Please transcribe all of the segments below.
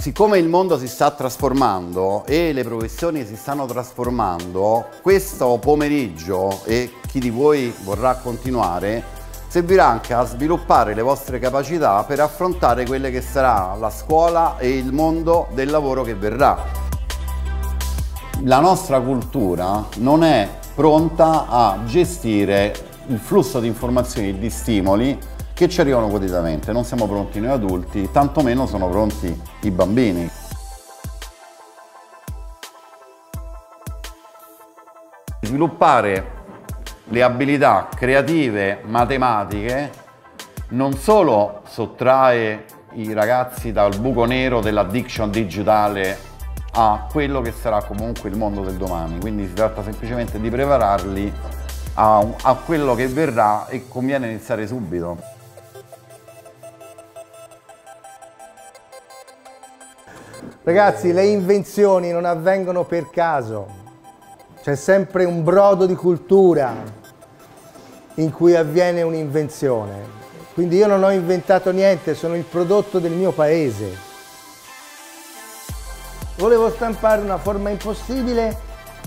Siccome il mondo si sta trasformando e le professioni si stanno trasformando, questo pomeriggio e chi di voi vorrà continuare servirà anche a sviluppare le vostre capacità per affrontare quelle che sarà la scuola e il mondo del lavoro che verrà. La nostra cultura non è pronta a gestire il flusso di informazioni e di stimoli che ci arrivano quotidianamente. Non siamo pronti noi adulti, tantomeno sono pronti i bambini. Sviluppare le abilità creative, matematiche, non solo sottrae i ragazzi dal buco nero dell'addiction digitale a quello che sarà comunque il mondo del domani, quindi si tratta semplicemente di prepararli a, a quello che verrà e conviene iniziare subito. Ragazzi, le invenzioni non avvengono per caso. C'è sempre un brodo di cultura in cui avviene un'invenzione. Quindi io non ho inventato niente, sono il prodotto del mio paese. Volevo stampare una forma impossibile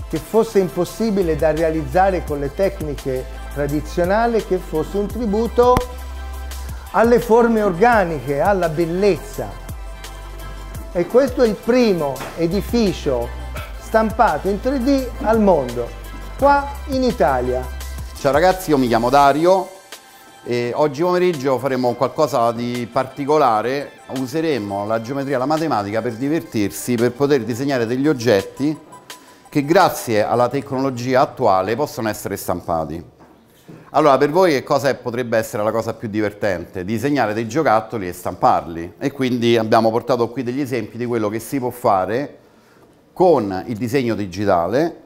che fosse impossibile da realizzare con le tecniche tradizionali, che fosse un tributo alle forme organiche, alla bellezza e questo è il primo edificio stampato in 3D al mondo, qua in Italia. Ciao ragazzi, io mi chiamo Dario e oggi pomeriggio faremo qualcosa di particolare, useremo la geometria e la matematica per divertirsi, per poter disegnare degli oggetti che grazie alla tecnologia attuale possono essere stampati. Allora, per voi che cosa è, potrebbe essere la cosa più divertente? Disegnare dei giocattoli e stamparli. E quindi abbiamo portato qui degli esempi di quello che si può fare con il disegno digitale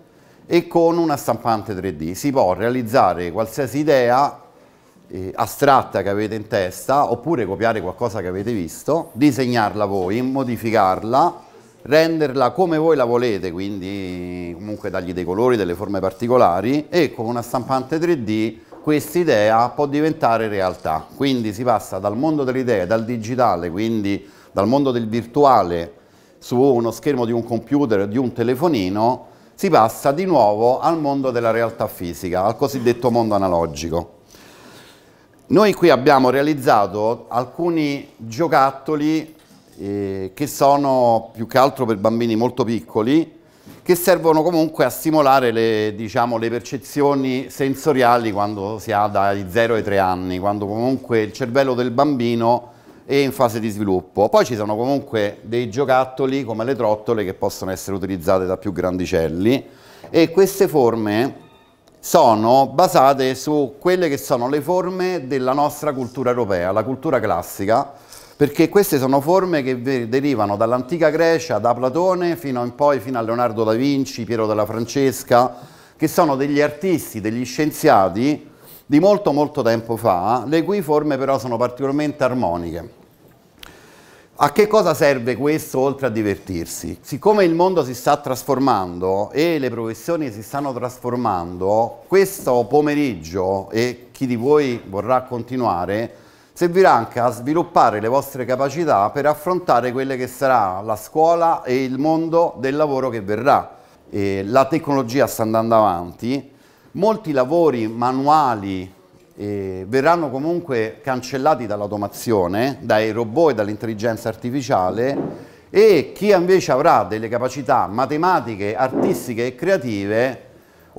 e con una stampante 3D. Si può realizzare qualsiasi idea eh, astratta che avete in testa oppure copiare qualcosa che avete visto, disegnarla voi, modificarla, renderla come voi la volete, quindi comunque dargli dei colori, delle forme particolari e con una stampante 3D quest'idea può diventare realtà. Quindi si passa dal mondo delle idee, dal digitale, quindi dal mondo del virtuale su uno schermo di un computer o di un telefonino, si passa di nuovo al mondo della realtà fisica, al cosiddetto mondo analogico. Noi qui abbiamo realizzato alcuni giocattoli eh, che sono più che altro per bambini molto piccoli, che servono comunque a stimolare le, diciamo, le, percezioni sensoriali quando si ha dai 0 ai 3 anni, quando comunque il cervello del bambino è in fase di sviluppo. Poi ci sono comunque dei giocattoli come le trottole che possono essere utilizzate da più grandicelli e queste forme sono basate su quelle che sono le forme della nostra cultura europea, la cultura classica, perché queste sono forme che derivano dall'antica Grecia, da Platone fino, in poi, fino a Leonardo da Vinci, Piero della Francesca, che sono degli artisti, degli scienziati di molto molto tempo fa, le cui forme però sono particolarmente armoniche. A che cosa serve questo oltre a divertirsi? Siccome il mondo si sta trasformando e le professioni si stanno trasformando, questo pomeriggio e chi di voi vorrà continuare servirà anche a sviluppare le vostre capacità per affrontare quelle che sarà la scuola e il mondo del lavoro che verrà. E la tecnologia sta andando avanti, molti lavori manuali eh, verranno comunque cancellati dall'automazione, dai robot e dall'intelligenza artificiale e chi invece avrà delle capacità matematiche, artistiche e creative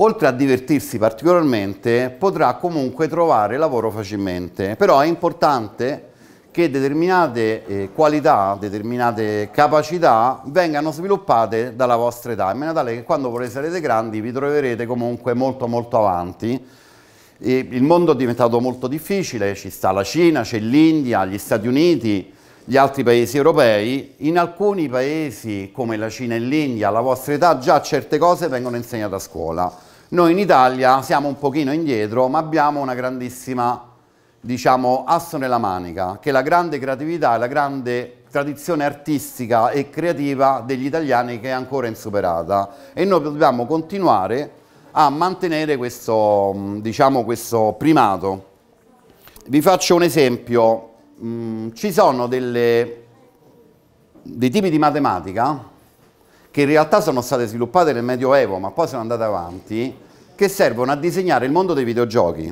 oltre a divertirsi particolarmente, potrà comunque trovare lavoro facilmente. Però è importante che determinate eh, qualità, determinate capacità vengano sviluppate dalla vostra età, in maniera tale che quando voi sarete grandi vi troverete comunque molto molto avanti. E il mondo è diventato molto difficile, ci sta la Cina, c'è l'India, gli Stati Uniti, gli altri paesi europei. In alcuni paesi come la Cina e l'India, alla vostra età già certe cose vengono insegnate a scuola noi in Italia siamo un pochino indietro, ma abbiamo una grandissima, diciamo, asso nella manica, che è la grande creatività, la grande tradizione artistica e creativa degli italiani che è ancora insuperata e noi dobbiamo continuare a mantenere questo, mm, diciamo, questo primato. Vi faccio un esempio, mm, ci sono delle, dei tipi di matematica che in realtà sono state sviluppate nel Medioevo, ma poi sono andate avanti, che servono a disegnare il mondo dei videogiochi.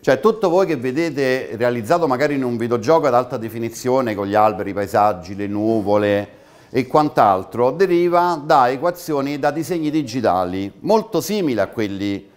Cioè tutto voi che vedete realizzato magari in un videogioco ad alta definizione con gli alberi, i paesaggi, le nuvole e quant'altro, deriva da equazioni, da disegni digitali, molto simili a quelli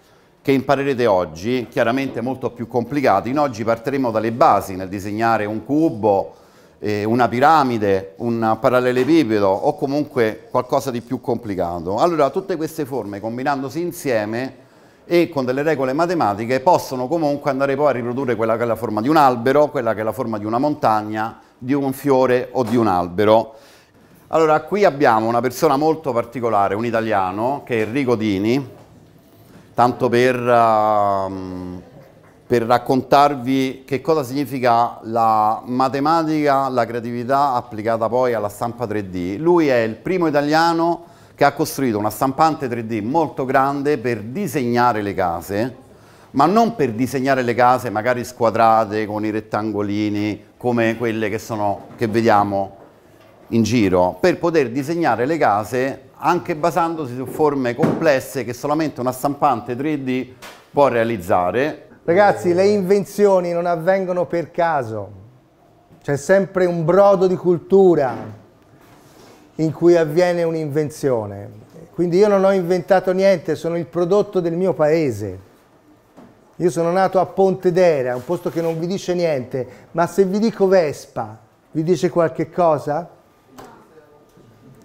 che imparerete oggi, chiaramente molto più complicati. In oggi partiremo dalle basi nel disegnare un cubo, eh, una piramide, un parallelepipedo o comunque qualcosa di più complicato. Allora tutte queste forme combinandosi insieme e con delle regole matematiche possono comunque andare poi a riprodurre quella che è la forma di un albero, quella che è la forma di una montagna, di un fiore o di un albero. Allora, qui abbiamo una persona molto particolare, un italiano, che è Enrico Dini, tanto per uh, per raccontarvi che cosa significa la matematica, la creatività applicata poi alla stampa 3D. Lui è il primo italiano che ha costruito una stampante 3D molto grande per disegnare le case, ma non per disegnare le case magari squadrate con i rettangolini come quelle che, sono, che vediamo in giro, per poter disegnare le case anche basandosi su forme complesse che solamente una stampante 3D può realizzare Ragazzi, le invenzioni non avvengono per caso, c'è sempre un brodo di cultura in cui avviene un'invenzione. Quindi io non ho inventato niente, sono il prodotto del mio paese. Io sono nato a Pontedera, un posto che non vi dice niente, ma se vi dico Vespa, vi dice qualche cosa?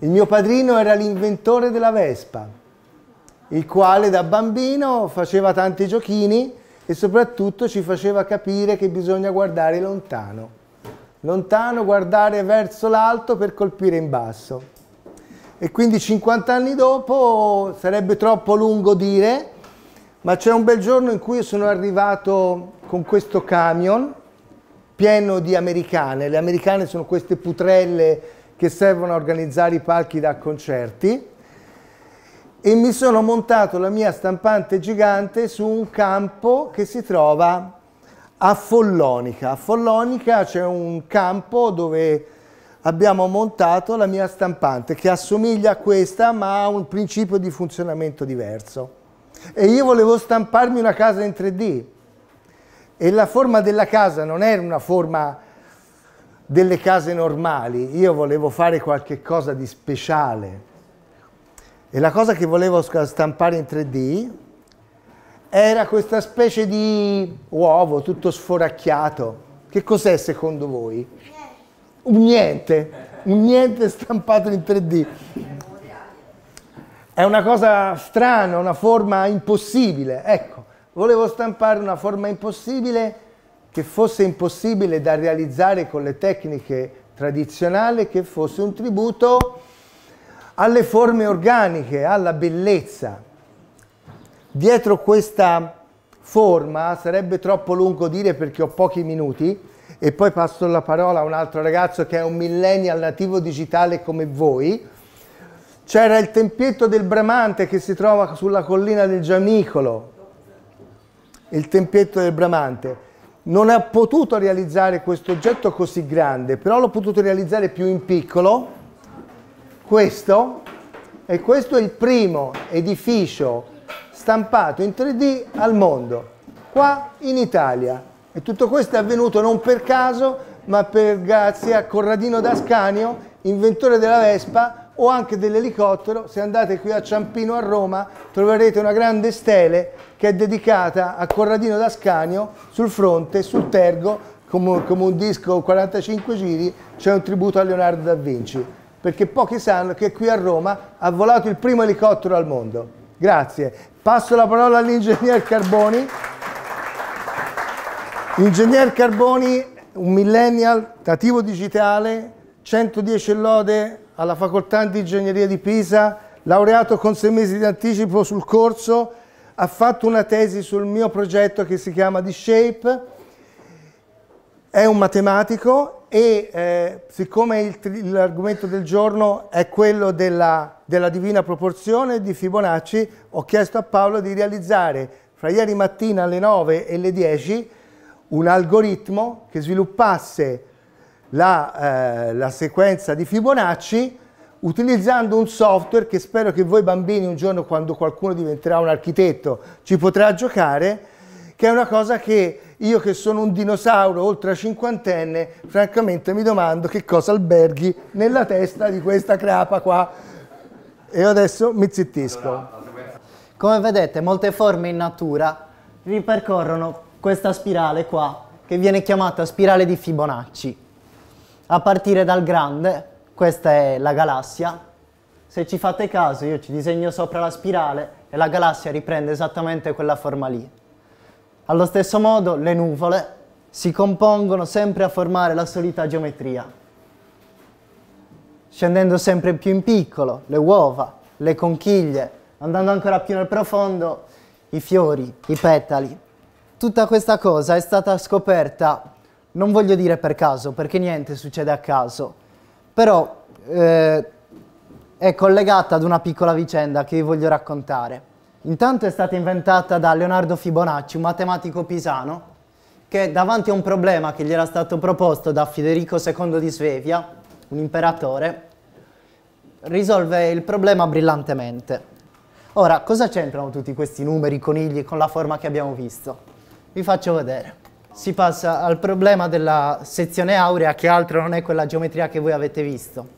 Il mio padrino era l'inventore della Vespa, il quale da bambino faceva tanti giochini e soprattutto ci faceva capire che bisogna guardare lontano. Lontano, guardare verso l'alto per colpire in basso. E quindi 50 anni dopo sarebbe troppo lungo dire, ma c'è un bel giorno in cui sono arrivato con questo camion pieno di americane. Le americane sono queste putrelle che servono a organizzare i palchi da concerti e mi sono montato la mia stampante gigante su un campo che si trova a Follonica. A Follonica c'è un campo dove abbiamo montato la mia stampante che assomiglia a questa ma ha un principio di funzionamento diverso. E io volevo stamparmi una casa in 3D e la forma della casa non era una forma delle case normali, io volevo fare qualche cosa di speciale e la cosa che volevo stampare in 3D era questa specie di uovo tutto sforacchiato. Che cos'è secondo voi? Un niente, un niente stampato in 3D. È una cosa strana, una forma impossibile. Ecco, volevo stampare una forma impossibile che fosse impossibile da realizzare con le tecniche tradizionali, che fosse un tributo alle forme organiche, alla bellezza. Dietro questa forma, sarebbe troppo lungo dire perché ho pochi minuti, e poi passo la parola a un altro ragazzo che è un millennial nativo digitale come voi, c'era il tempietto del Bramante che si trova sulla collina del Gianicolo, il tempietto del Bramante. Non ha potuto realizzare questo oggetto così grande, però l'ho potuto realizzare più in piccolo, questo e questo è il primo edificio stampato in 3D al mondo, qua in Italia. E tutto questo è avvenuto non per caso, ma per grazie a Corradino D'Ascanio, inventore della Vespa o anche dell'elicottero. Se andate qui a Ciampino a Roma troverete una grande stele che è dedicata a Corradino D'Ascanio sul fronte, sul tergo, come, come un disco 45 giri, c'è un tributo a Leonardo da Vinci perché pochi sanno che qui a Roma ha volato il primo elicottero al mondo. Grazie. Passo la parola all'ingegner Carboni. Ingegner Carboni, un millennial, nativo digitale, 110 lode alla facoltà di ingegneria di Pisa, laureato con sei mesi di anticipo sul corso, ha fatto una tesi sul mio progetto che si chiama The Shape, è un matematico e eh, siccome l'argomento del giorno è quello della, della divina proporzione di Fibonacci, ho chiesto a Paolo di realizzare fra ieri mattina alle 9 e le 10 un algoritmo che sviluppasse la, eh, la, sequenza di Fibonacci utilizzando un software che spero che voi bambini un giorno quando qualcuno diventerà un architetto ci potrà giocare, che è una cosa che io che sono un dinosauro oltre a cinquantenne, francamente mi domando che cosa alberghi nella testa di questa crapa qua. E adesso mi zittisco. Come vedete, molte forme in natura ripercorrono questa spirale qua, che viene chiamata spirale di Fibonacci. A partire dal grande, questa è la galassia. Se ci fate caso, io ci disegno sopra la spirale e la galassia riprende esattamente quella forma lì. Allo stesso modo le nuvole si compongono sempre a formare la solita geometria, scendendo sempre più in piccolo, le uova, le conchiglie, andando ancora più nel profondo, i fiori, i petali. Tutta questa cosa è stata scoperta, non voglio dire per caso, perché niente succede a caso, però eh, è collegata ad una piccola vicenda che vi voglio raccontare. Intanto è stata inventata da Leonardo Fibonacci, un matematico pisano, che davanti a un problema che gli era stato proposto da Federico II di Svevia, un imperatore, risolve il problema brillantemente. Ora, cosa c'entrano tutti questi numeri, conigli con la forma che abbiamo visto? Vi faccio vedere. Si passa al problema della sezione aurea, che altro non è quella geometria che voi avete visto.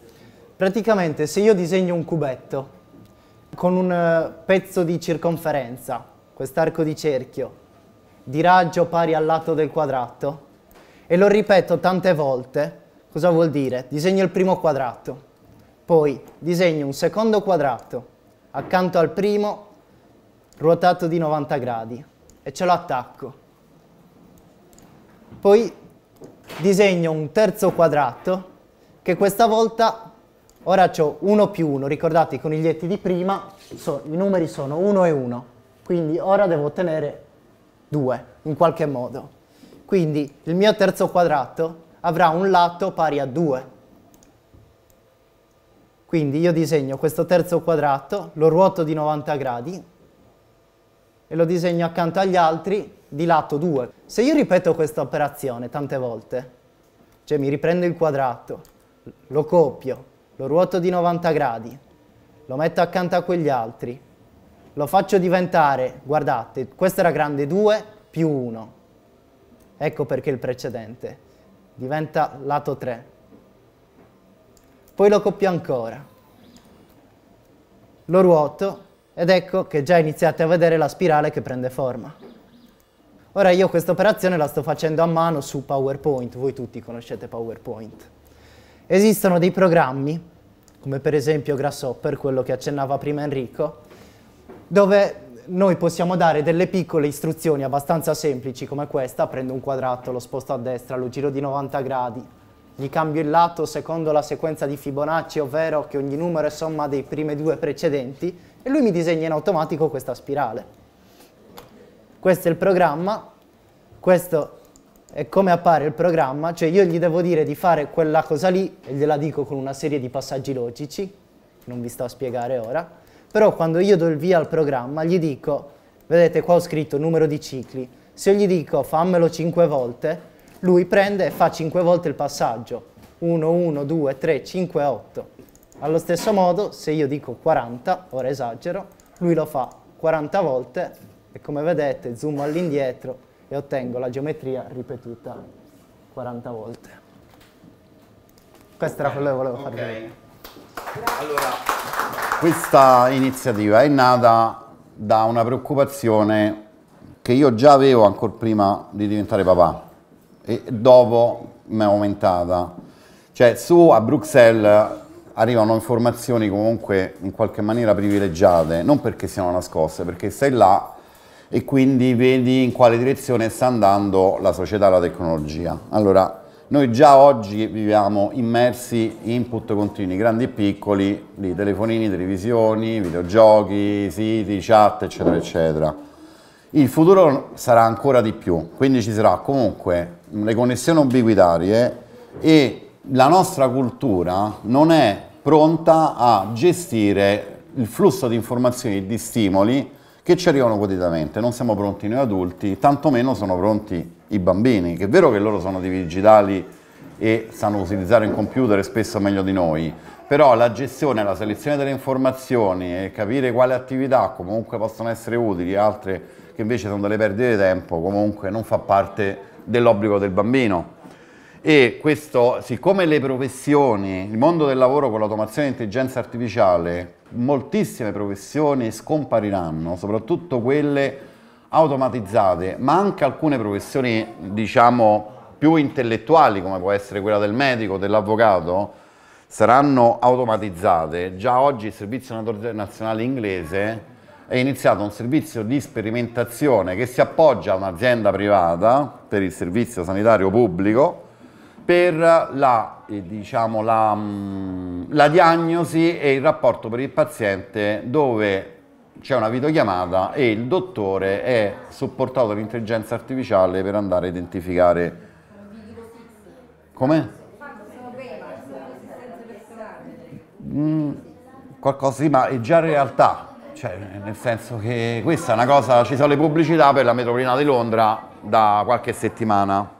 Praticamente, se io disegno un cubetto con un eh, pezzo di circonferenza, quest'arco di cerchio, di raggio pari al lato del quadrato, e lo ripeto tante volte, cosa vuol dire? Disegno il primo quadrato, poi disegno un secondo quadrato accanto al primo ruotato di 90 gradi e ce lo attacco. Poi disegno un terzo quadrato che questa volta Ora ho 1 più 1, ricordate i coniglietti di prima, so, i numeri sono 1 e 1, quindi ora devo ottenere 2 in qualche modo. Quindi il mio terzo quadrato avrà un lato pari a 2. Quindi io disegno questo terzo quadrato, lo ruoto di 90 gradi e lo disegno accanto agli altri di lato 2. Se io ripeto questa operazione tante volte, cioè mi riprendo il quadrato, lo copio, lo ruoto di 90 gradi, lo metto accanto a quegli altri, lo faccio diventare, guardate, questo era grande 2 più 1. Ecco perché il precedente diventa lato 3. Poi lo coppio ancora, lo ruoto ed ecco che già iniziate a vedere la spirale che prende forma. Ora io questa operazione la sto facendo a mano su PowerPoint, voi tutti conoscete PowerPoint. Esistono dei programmi, come per esempio Grasshopper, quello che accennava prima Enrico, dove noi possiamo dare delle piccole istruzioni abbastanza semplici come questa, prendo un quadrato, lo sposto a destra, lo giro di 90 gradi, gli cambio il lato secondo la sequenza di Fibonacci, ovvero che ogni numero è somma dei primi due precedenti, e lui mi disegna in automatico questa spirale. Questo è il programma, questo e come appare il programma, cioè io gli devo dire di fare quella cosa lì e gliela dico con una serie di passaggi logici, non vi sto a spiegare ora, però quando io do il via al programma gli dico, vedete qua ho scritto numero di cicli, se io gli dico fammelo 5 volte, lui prende e fa 5 volte il passaggio, 1, 1, 2, 3, 5, 8. Allo stesso modo, se io dico 40, ora esagero, lui lo fa 40 volte e come vedete, zoom all'indietro, e ottengo la geometria ripetuta 40 volte. Questo okay. era quello che volevo okay. Allora, questa iniziativa è nata da una preoccupazione che io già avevo ancora prima di diventare papà e dopo mi è aumentata. Cioè su a Bruxelles arrivano informazioni comunque in qualche maniera privilegiate, non perché siano nascoste, perché sei là e quindi vedi in quale direzione sta andando la società e la tecnologia. Allora, noi già oggi viviamo immersi in input continui, grandi e piccoli, di telefonini, televisioni, videogiochi, siti, chat, eccetera, eccetera. Il futuro sarà ancora di più, quindi ci sarà comunque le connessioni ubiquitarie e la nostra cultura non è pronta a gestire il flusso di informazioni e di stimoli che ci arrivano quotidianamente, non siamo pronti noi adulti, tantomeno sono pronti i bambini, che è vero che loro sono digitali e sanno utilizzare un computer spesso meglio di noi, però la gestione, la selezione delle informazioni e capire quali attività comunque possono essere utili e altre che invece sono delle perdite di tempo, comunque non fa parte dell'obbligo del bambino. E questo, siccome le professioni, il mondo del lavoro con l'automazione e l'intelligenza artificiale moltissime professioni scompariranno, soprattutto quelle automatizzate, ma anche alcune professioni, diciamo, più intellettuali, come può essere quella del medico, dell'avvocato, saranno automatizzate. Già oggi il Servizio Nazionale Inglese è iniziato un servizio di sperimentazione che si appoggia a un'azienda privata per il servizio sanitario pubblico per la, eh, diciamo, la, mm, la diagnosi e il rapporto per il paziente dove c'è una videochiamata e il dottore è supportato dall'intelligenza artificiale per andare a identificare... Come? Mm, qualcosa di ma è già realtà, cioè, nel senso che questa è una cosa, ci sono le pubblicità per la metropolitana di Londra da qualche settimana.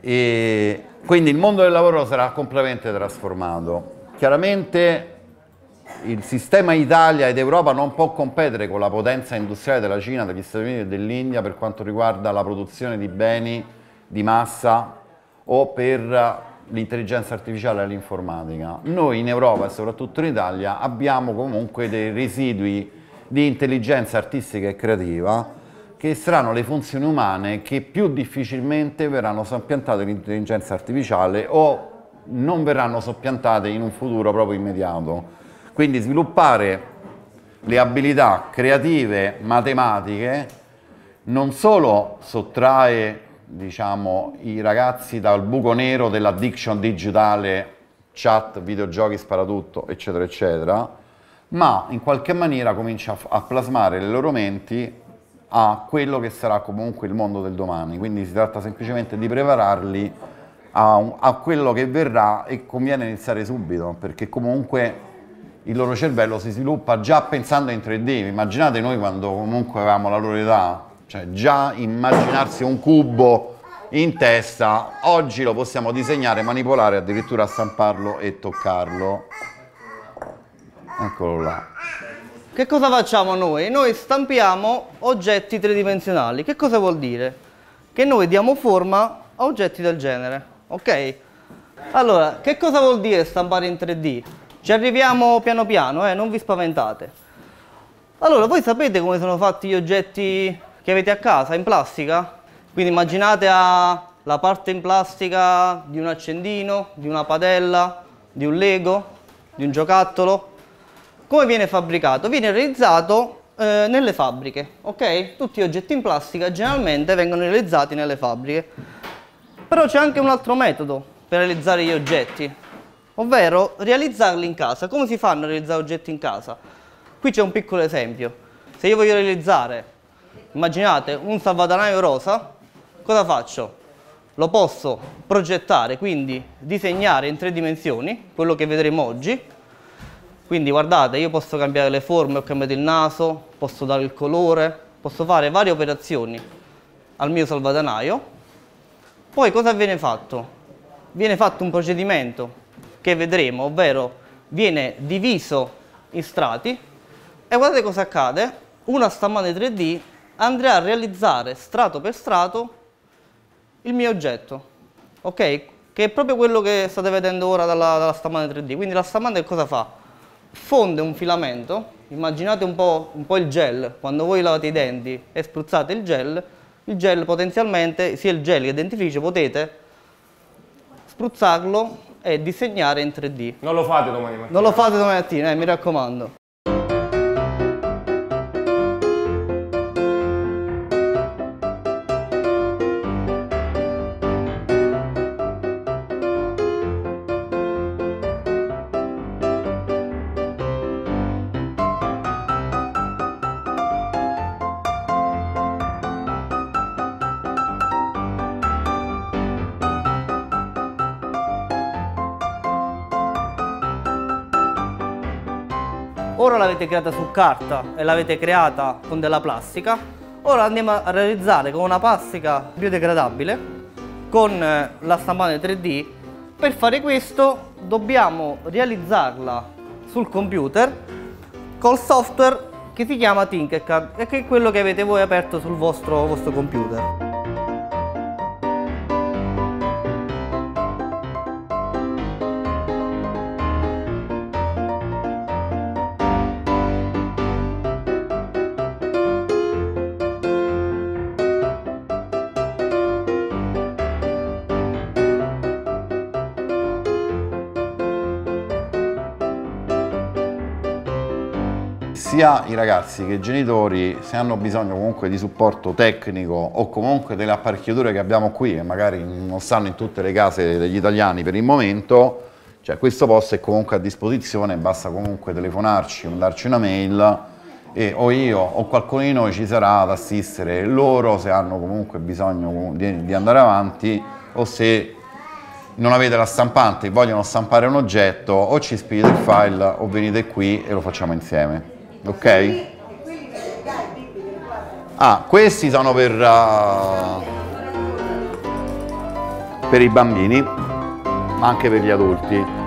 E quindi il mondo del lavoro sarà completamente trasformato. Chiaramente il sistema Italia ed Europa non può competere con la potenza industriale della Cina, degli Stati Uniti e dell'India per quanto riguarda la produzione di beni di massa o per l'intelligenza artificiale e l'informatica. Noi in Europa e soprattutto in Italia abbiamo comunque dei residui di intelligenza artistica e creativa che saranno le funzioni umane che più difficilmente verranno soppiantate dall'intelligenza artificiale o non verranno soppiantate in un futuro proprio immediato. Quindi sviluppare le abilità creative, matematiche, non solo sottrae diciamo, i ragazzi dal buco nero dell'addiction digitale, chat, videogiochi, sparatutto, eccetera, eccetera, ma in qualche maniera comincia a plasmare le loro menti a quello che sarà comunque il mondo del domani, quindi si tratta semplicemente di prepararli a, a quello che verrà e conviene iniziare subito, perché comunque il loro cervello si sviluppa già pensando in 3D, immaginate noi quando comunque avevamo la loro età, cioè già immaginarsi un cubo in testa, oggi lo possiamo disegnare, manipolare, addirittura stamparlo e toccarlo. Eccolo là. Che cosa facciamo noi? Noi stampiamo oggetti tridimensionali. Che cosa vuol dire? Che noi diamo forma a oggetti del genere, ok? Allora, che cosa vuol dire stampare in 3D? Ci arriviamo piano piano, eh? non vi spaventate. Allora, voi sapete come sono fatti gli oggetti che avete a casa, in plastica? Quindi immaginate la parte in plastica di un accendino, di una padella, di un lego, di un giocattolo, come viene fabbricato? Viene realizzato eh, nelle fabbriche, ok? Tutti gli oggetti in plastica generalmente vengono realizzati nelle fabbriche. Però c'è anche un altro metodo per realizzare gli oggetti, ovvero realizzarli in casa. Come si fanno a realizzare oggetti in casa? Qui c'è un piccolo esempio. Se io voglio realizzare, immaginate, un salvadanaio rosa, cosa faccio? Lo posso progettare, quindi disegnare in tre dimensioni, quello che vedremo oggi, quindi guardate, io posso cambiare le forme, ho cambiato il naso, posso dare il colore, posso fare varie operazioni al mio salvadanaio. Poi cosa viene fatto? Viene fatto un procedimento che vedremo, ovvero viene diviso in strati e guardate cosa accade, una stampante 3D andrà a realizzare strato per strato il mio oggetto, ok? Che è proprio quello che state vedendo ora dalla, dalla stampante 3D. Quindi la stampante cosa fa? fonde un filamento, immaginate un po', un po', il gel, quando voi lavate i denti e spruzzate il gel, il gel potenzialmente, sia il gel che il dentifricio, potete spruzzarlo e disegnare in 3D. Non lo fate domani mattina. Non lo fate domani mattina, eh, mi raccomando. ora l'avete creata su carta e l'avete creata con della plastica, ora andiamo a realizzare con una plastica biodegradabile con eh, la stampante 3D. Per fare questo dobbiamo realizzarla sul computer col software che si chiama Tinkercad e che è quello che avete voi aperto sul vostro, vostro computer. sia i ragazzi che i genitori, se hanno bisogno comunque di supporto tecnico o comunque delle apparecchiature che abbiamo qui, che magari non stanno in tutte le case degli italiani per il momento, cioè questo posto è comunque a disposizione, basta comunque telefonarci, mandarci una mail e o io o qualcuno di noi ci sarà ad assistere loro se hanno comunque bisogno di, di andare avanti o se non avete la stampante, vogliono stampare un oggetto, o ci spedite il file o venite qui e lo facciamo insieme ok? Ah, questi sono per, uh, per i bambini, ma anche per gli adulti.